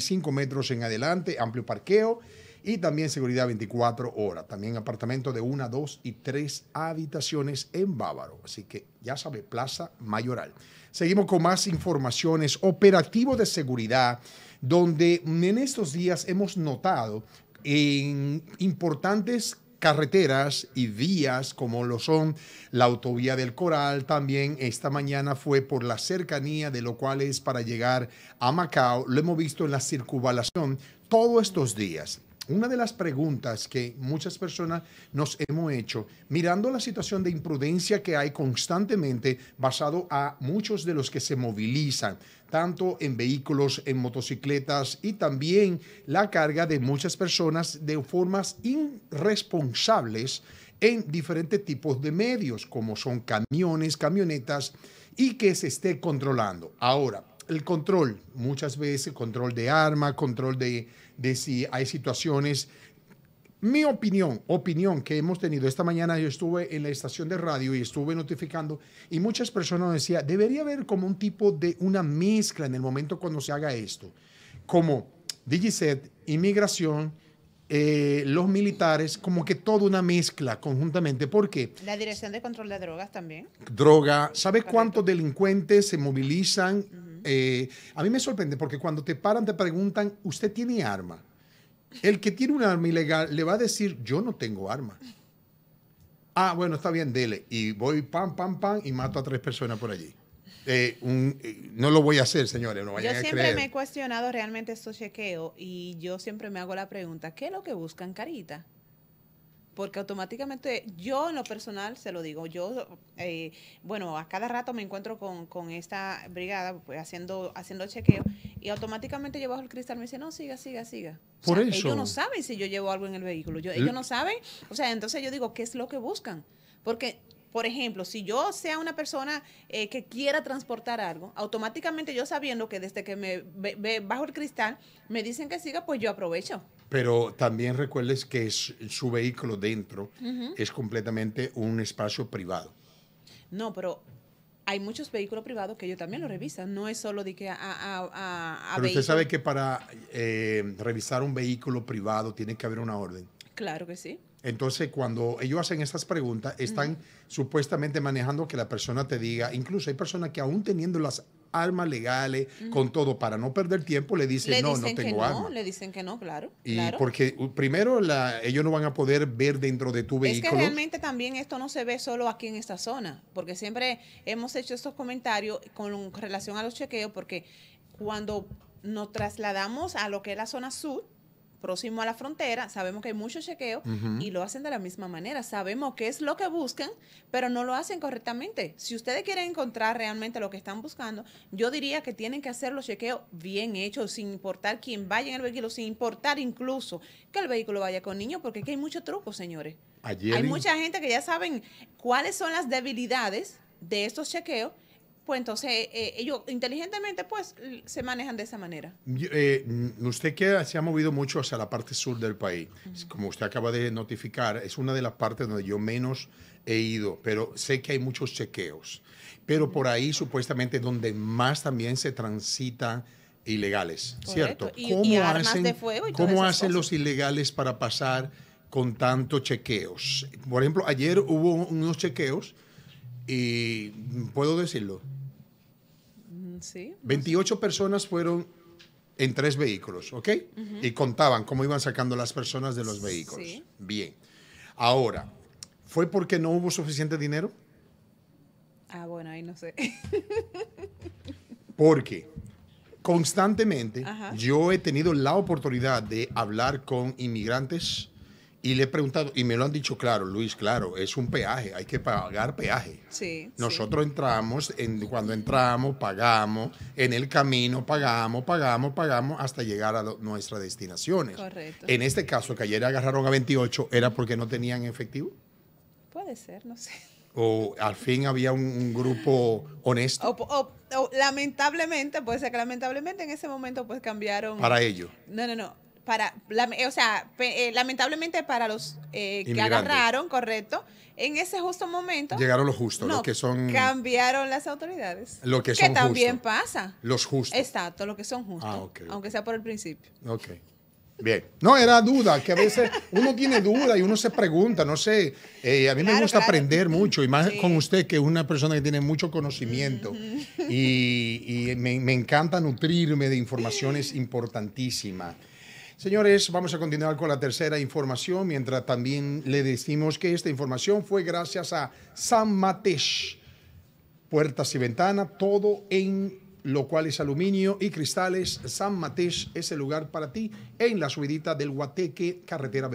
cinco metros en adelante, amplio parqueo y también seguridad 24 horas. También apartamento de una, dos y tres habitaciones en Bávaro. Así que ya sabe, Plaza Mayoral. Seguimos con más informaciones. Operativo de seguridad, donde en estos días hemos notado en importantes carreteras y vías como lo son la autovía del Coral, también esta mañana fue por la cercanía de lo cual es para llegar a Macao, lo hemos visto en la circunvalación todos estos días una de las preguntas que muchas personas nos hemos hecho, mirando la situación de imprudencia que hay constantemente basado a muchos de los que se movilizan, tanto en vehículos, en motocicletas y también la carga de muchas personas de formas irresponsables en diferentes tipos de medios, como son camiones, camionetas, y que se esté controlando. Ahora, el control, muchas veces control de arma, control de, si hay situaciones. Mi opinión, opinión que hemos tenido esta mañana, yo estuve en la estación de radio y estuve notificando y muchas personas decían, debería haber como un tipo de una mezcla en el momento cuando se haga esto, como DigiSet, inmigración, eh, los militares, como que toda una mezcla conjuntamente. ¿Por qué? La Dirección de Control de Drogas también. Droga. ¿Sabe cuántos delincuentes se movilizan eh, a mí me sorprende porque cuando te paran te preguntan, ¿usted tiene arma? El que tiene un arma ilegal le va a decir, yo no tengo arma. Ah, bueno, está bien, dele. Y voy pam, pam, pam y mato a tres personas por allí. Eh, eh, no lo voy a hacer, señores, no vayan Yo siempre me he cuestionado realmente estos chequeos y yo siempre me hago la pregunta, ¿qué es lo que buscan Carita? porque automáticamente yo en lo personal, se lo digo, yo, eh, bueno, a cada rato me encuentro con, esta brigada pues, haciendo, haciendo chequeo y automáticamente yo bajo el cristal me dice, no, siga, siga, siga. Por Ellos no saben si yo llevo algo en el vehículo, ellos no saben, o sea, entonces yo digo, ¿qué es lo que buscan? Porque por ejemplo, si yo sea una persona eh, que quiera transportar algo, automáticamente yo sabiendo que desde que me ve, bajo el cristal me dicen que siga, pues yo aprovecho. Pero también recuerdes que su vehículo dentro es completamente un espacio privado. No, pero hay muchos vehículos privados que ellos también lo revisan, no es solo de que a... Pero usted sabe que para eh, revisar un vehículo privado tiene que haber una orden. Claro que sí. Entonces, cuando ellos hacen estas preguntas, están supuestamente manejando que la persona te diga, incluso hay personas que aún teniendo las armas legales, con todo, para no perder tiempo, le dicen, no, no tengo Le dicen que no, claro. Y porque primero la, ellos no van a poder ver dentro de tu vehículo. Es que realmente también esto no se ve solo aquí en esta zona, porque siempre hemos hecho estos comentarios con relación a los chequeos, porque cuando nos trasladamos a lo que es la zona sur, próximo a la frontera, sabemos que hay mucho chequeo y lo hacen de la misma manera. Sabemos qué es lo que buscan, pero no lo hacen correctamente. Si ustedes quieren encontrar realmente lo que están buscando, yo diría que tienen que hacer los chequeos bien hechos, sin importar quién vaya en el vehículo, sin importar incluso que el vehículo vaya con niños, porque aquí hay muchos trucos, señores. hay mucha gente que ya saben cuáles son las debilidades de estos chequeos pues, entonces eh, eh, ellos inteligentemente pues se manejan de esa manera. Eh, mm, usted que se ha movido mucho hacia la parte sur del país, como usted acaba de notificar, es una de las partes donde yo menos he ido, pero sé que hay muchos chequeos, pero por ahí supuestamente donde más también se transitan ilegales, ¿cierto? Y, ¿Cómo hacen, ¿cómo hacen los ilegales para pasar con tantos chequeos? Por ejemplo, ayer hubo unos chequeos y mm, puedo decirlo, 28 personas fueron en tres vehículos, ¿ok? Y contaban cómo iban sacando las personas de los vehículos. Bien. Ahora, ¿fue porque no hubo suficiente dinero? Ah, bueno, ahí no sé. porque constantemente yo he tenido la oportunidad de hablar con inmigrantes y le he preguntado, y me lo han dicho, claro, Luis, claro, es un peaje, hay que pagar peaje. Sí, Nosotros entramos, cuando entramos, pagamos, en el camino pagamos, pagamos, pagamos, hasta llegar a nuestras destinaciones. Correcto. En este caso, que ayer agarraron a 28, ¿era porque no tenían efectivo? Puede ser, no sé o al fin había un, grupo honesto? O, lamentablemente, puede ser que lamentablemente en ese momento pues cambiaron. Para ello. No, no, no para, la, eh, o sea, eh, lamentablemente para los eh, que agarraron, correcto, en ese justo momento. Llegaron los justos, los que son. Cambiaron las autoridades. Lo que, Que también pasa. Los justos. Exacto, lo que son justos. Ah, aunque sea por el principio. Ok. Bien. No, era duda, que a veces uno tiene duda y uno se pregunta, no sé. a mí me gusta aprender mucho, y más con usted, que es una persona que tiene mucho conocimiento. Y, me, me, encanta nutrirme de informaciones importantísimas. Señores, vamos a continuar con la tercera información, mientras también le decimos que esta información fue gracias a San Matej, Puertas y ventanas, todo en lo cual es aluminio y cristales. San Matej es el lugar para ti en la subidita del Guateque, carretera